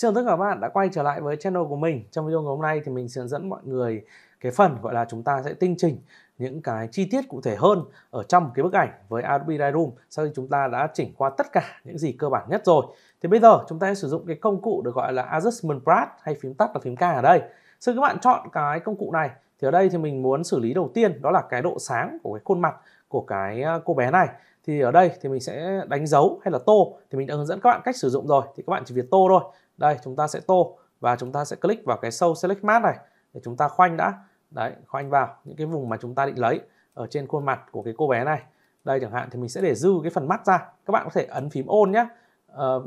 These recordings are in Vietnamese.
Xin chào tất cả các bạn đã quay trở lại với channel của mình. Trong video ngày hôm nay thì mình sẽ hướng dẫn mọi người cái phần gọi là chúng ta sẽ tinh chỉnh những cái chi tiết cụ thể hơn ở trong cái bức ảnh với Adobe Lightroom sau khi chúng ta đã chỉnh qua tất cả những gì cơ bản nhất rồi. Thì bây giờ chúng ta sẽ sử dụng cái công cụ được gọi là Adjustment Brush hay phím tắt là phím K ở đây. Sau khi các bạn chọn cái công cụ này thì ở đây thì mình muốn xử lý đầu tiên đó là cái độ sáng của cái khuôn mặt của cái ờ, cô bé này thì ở đây thì mình sẽ đánh dấu hay là tô thì mình đã hướng dẫn các bạn cách sử dụng rồi thì các bạn chỉ việc tô thôi đây chúng ta sẽ tô và chúng ta sẽ click vào cái sâu select mask này để chúng ta khoanh đã đấy khoanh vào những cái vùng mà chúng ta định lấy ở trên khuôn mặt của cái cô bé này đây chẳng hạn thì mình sẽ để dư cái phần mắt ra các bạn có thể ấn phím ôn nhé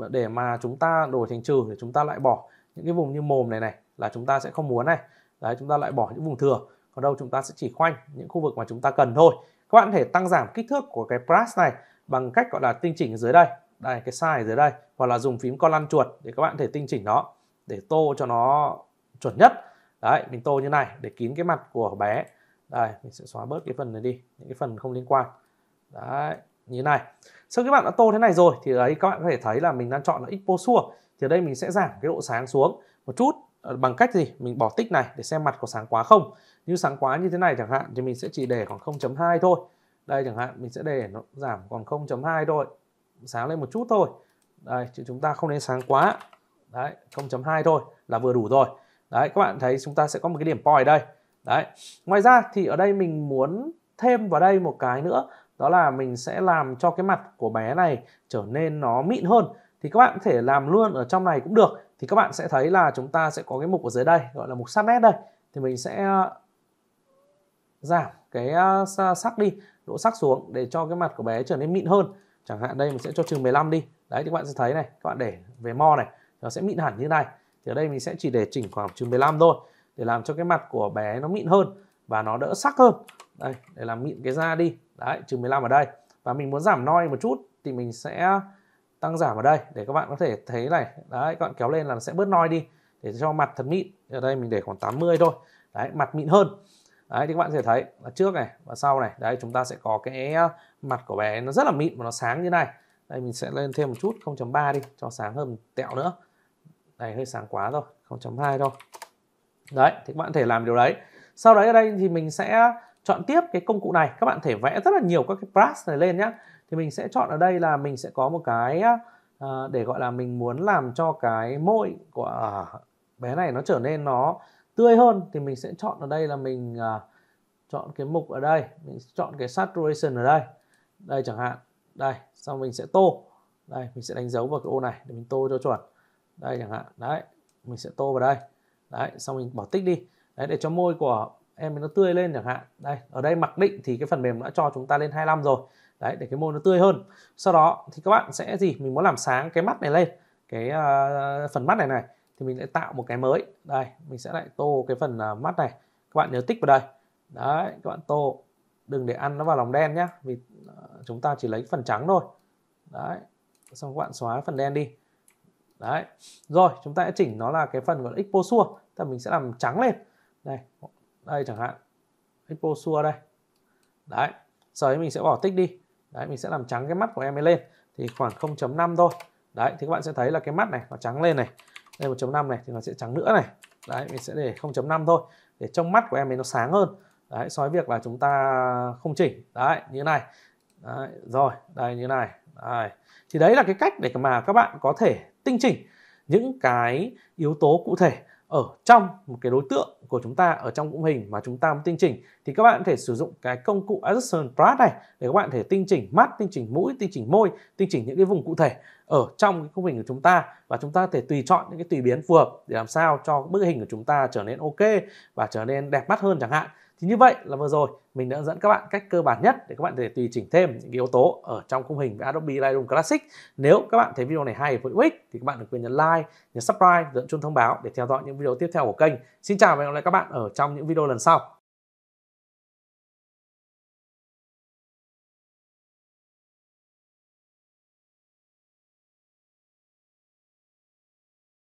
để mà chúng ta đổi thành trừ để chúng ta lại bỏ những cái vùng như mồm này này là chúng ta sẽ không muốn này đấy chúng ta lại bỏ những vùng thừa còn đâu chúng ta sẽ chỉ khoanh những khu vực mà chúng ta cần thôi các bạn có thể tăng giảm kích thước của cái brush này bằng cách gọi là tinh chỉnh ở dưới đây đây cái size dưới đây hoặc là dùng phím con lăn chuột để các bạn thể tinh chỉnh nó để tô cho nó chuẩn nhất đấy mình tô như này để kín cái mặt của bé đây mình sẽ xóa bớt cái phần này đi những cái phần không liên quan đấy như này sau khi bạn đã tô thế này rồi thì đấy các bạn có thể thấy là mình đang chọn là exposure thì ở đây mình sẽ giảm cái độ sáng xuống một chút ờ, bằng cách gì mình bỏ tích này để xem mặt có sáng quá không như sáng quá như thế này chẳng hạn thì mình sẽ chỉ để khoảng 0.2 thôi đây chẳng hạn mình sẽ để nó giảm còn 0.2 thôi sáng lên một chút thôi đây chứ chúng ta không nên sáng quá đấy 0.2 thôi là vừa đủ rồi đấy các bạn thấy chúng ta sẽ có một cái điểm poi đây đấy ngoài ra thì ở đây mình muốn thêm vào đây một cái nữa đó là mình sẽ làm cho cái mặt của bé này trở nên nó mịn hơn thì các bạn có thể làm luôn ở trong này cũng được thì các bạn sẽ thấy là chúng ta sẽ có cái mục ở dưới đây gọi là mục sắc nét đây thì mình sẽ ờ, giảm cái ờ, sắc đi độ sắc xuống để cho cái mặt của bé trở nên mịn hơn chẳng hạn đây mình sẽ cho chừng 15 đi đấy thì các bạn sẽ thấy này các bạn để về mo này nó sẽ mịn hẳn như này thì ở đây mình sẽ chỉ để chỉnh khoảng chừng 15 thôi để làm cho cái mặt của bé nó mịn hơn và nó đỡ sắc hơn đây để làm mịn cái da đi đấy chừng 15 ở đây và mình muốn giảm noi một chút thì mình sẽ tăng giảm ở đây để các bạn có thể thấy này đấy các bạn kéo lên là nó sẽ bớt noi đi để cho mặt thật mịn ở đây mình để khoảng 80 thôi đấy mặt mịn hơn Đấy, thì các bạn có thể thấy là trước này và sau này đấy chúng ta sẽ có cái ờ, mặt của bé nó rất là mịn và nó sáng như này đây mình sẽ lên thêm một chút 0.3 đi cho sáng hơn tẹo nữa này hơi sáng quá rồi 0.2 thôi đấy thì các bạn có thể làm điều đấy sau đấy ở đây thì mình sẽ chọn tiếp cái công cụ này các bạn thể vẽ rất là nhiều các cái brush này lên nhá thì mình sẽ chọn ở đây là mình sẽ có một cái ờ, ờ, để gọi là mình muốn làm cho cái môi của bé này nó trở nên nó tươi hơn thì mình sẽ chọn ở đây là mình uh, chọn cái mục ở đây mình chọn cái saturation ở đây đây chẳng hạn đây xong mình sẽ tô đây mình sẽ đánh dấu vào cái ô này để mình tô cho chuẩn đây chẳng hạn đấy mình sẽ tô vào đây đấy xong mình bỏ tích đi đấy để cho môi của em nó tươi lên chẳng hạn đây ở đây mặc định thì cái phần mềm đã cho chúng ta lên 25 rồi đấy để cái môi nó tươi hơn sau đó thì các bạn sẽ gì mình muốn làm sáng cái mắt này lên cái uh, phần mắt này này mình sẽ tạo một cái mới đây mình sẽ lại tô cái phần à, mắt này các bạn nhớ tích vào đây đấy các bạn tô đừng để ăn nó vào lòng đen nhá vì à, chúng ta chỉ lấy phần trắng thôi đấy xong các bạn xóa phần đen đi đấy rồi chúng ta sẽ chỉnh nó là cái phần gọi là exposure thì mình sẽ làm trắng lên đây đây chẳng hạn exposure đây đấy sau đấy mình sẽ bỏ tích đi đấy mình sẽ làm trắng cái mắt của em ấy lên thì khoảng 0.5 thôi đấy thì các bạn sẽ thấy là cái mắt này nó trắng lên này đây 1.5 này thì nó sẽ trắng nữa này đấy mình sẽ để 0.5 thôi để trong mắt của em ấy nó sáng hơn đấy so với việc là chúng ta không chỉnh đấy như thế này đấy, rồi đây như thế này đấy. thì đấy là cái cách để mà các bạn có thể tinh chỉnh những cái yếu tố cụ thể ở trong một cái đối tượng của chúng ta ở trong cụm hình mà chúng ta muốn tinh chỉnh thì các bạn có thể sử dụng cái công cụ Adjustment Brush này để các bạn thể tinh chỉnh mắt, tinh chỉnh mũi, tinh chỉnh môi, tinh chỉnh những cái vùng cụ thể ở trong cái khung hình của chúng ta và chúng ta có thể tùy chọn những cái tùy biến phù hợp để làm sao cho bức hình của chúng ta trở nên ok và trở nên đẹp mắt hơn chẳng hạn thì như vậy là vừa rồi mình đã hướng dẫn các bạn cách cơ bản nhất để các bạn có thể tùy chỉnh thêm những yếu tố ở trong khung hình với Adobe Lightroom Classic. Nếu các bạn thấy video này hay và hữu ích thì các bạn đừng quên nhấn like, nhấn subscribe, dẫn chuông thông báo để theo dõi những video tiếp theo của kênh. Xin chào và hẹn gặp lại các bạn ở trong những video lần sau.